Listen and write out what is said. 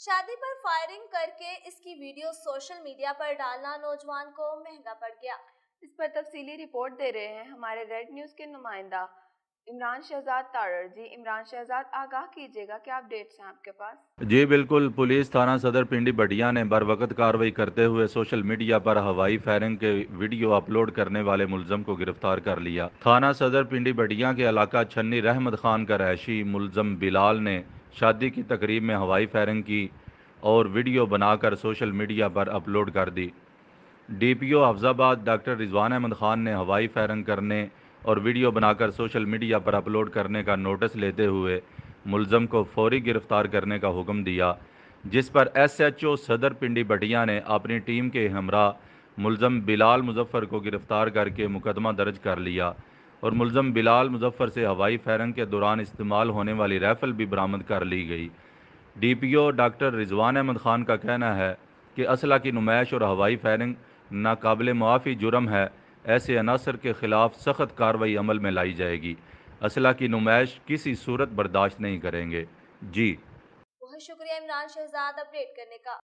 शादी पर फायरिंग करके इसकी वीडियो सोशल मीडिया पर डालना नौजवान को महंगा पड़ गया इस पर तफसीली रिपोर्ट दे रहे हैं हमारे रेड न्यूज के नुमाइंदा इमरान शहजाद तारर जी इमरान शहजाद आगाह कीजिएगा क्या अपडेट्स हैं आपके पास जी बिल्कुल पुलिस थाना सदर पिंडी बटिया ने बर वक्त कार्रवाई करते हुए सोशल मीडिया पर हवाई फायरिंग के वीडियो अपलोड करने वाले मुलजम को गिरफ्तार कर लिया थाना सदर पिंडी बटिया के इलाका छन्नी रहमत खान का रहशी मुलजम बिलाल ने शादी की तकरीब में हवाई फायरिंग की और वीडियो बनाकर सोशल मीडिया पर अपलोड कर दी D P O Hafizabad doctor Rizwan Ahmed Khan ने हवाई फायरिंग करने और वीडियो बनाकर सोशल मीडिया पर अपलोड करने का नोटिस लेते हुए मुलज़म को फौरी गिरफ़्तार करने का हुक्म दिया जिस पर एस एच ओ सदर पिंडी बटिया ने अपनी टीम के हमरा मुलज़म बिलाल मुजफ़र को गिरफ़्तार करके मुकदमा दर्ज कर लिया और मुलम बिलाल मुजफ्फ़र से हवाई फायरिंग के दौरान इस्तेमाल होने वाली राइफल भी बरामद कर ली गई D P O doctor Rizwan Ahmed Khan का कहना है कि असला की नुमाइश और हवाई फायरिंग नाकबिल मुआफ़ी जुर्म है ऐसे अनासर के ख़िलाफ़ सख्त कार्रवाई अमल में लाई जाएगी असला की नुमाइश किसी सूरत बर्दाश्त नहीं करेंगे जी बहुत शुक्रिया इमरान शहजाद अपडेट करने का